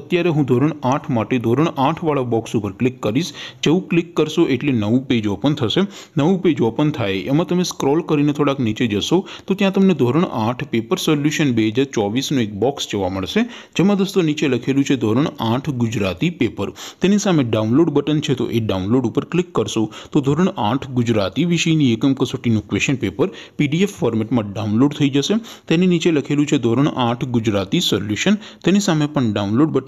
અત્યારે હું ધોરણ આઠ માટે ધોરણ આઠવાળા બોક્સ ઉપર ક્લિક કરીશ જેવું ક્લિક કરશો એટલે નવું પેજ ઓપન થશે નવું પેજ ઓપન થાય એમાં તમે સ્ક્રોલ કરીને થોડાક નીચે જશો તો ત્યાં તમને ધોરણ આઠ પેપર સોલ્યુશન બે હજાર ચોવીસનું એક બોક્સ જોવા મળશે જેમાં દોસ્તો નીચે લખેલું છે ધોરણ આઠ ગુજરાતી પેપર તેની સામે ડાઉનલોડ બટન છે તો એ ડાઉનલોડ ઉપર ક્લિક કરશો તો ધોરણ આઠ ગુજરાતી વિષયની એકમ કસોટીનું ક્વેશ્ચન પેપર પીડીએફ ફોર્મેટમાં ડાઉનલોડ થઈ જશે તેની નીચે લખેલું છે ધોરણ આઠ ગુજરાતી સોલ્યુશન તેની સામે પણ ડાઉનલોડ બટન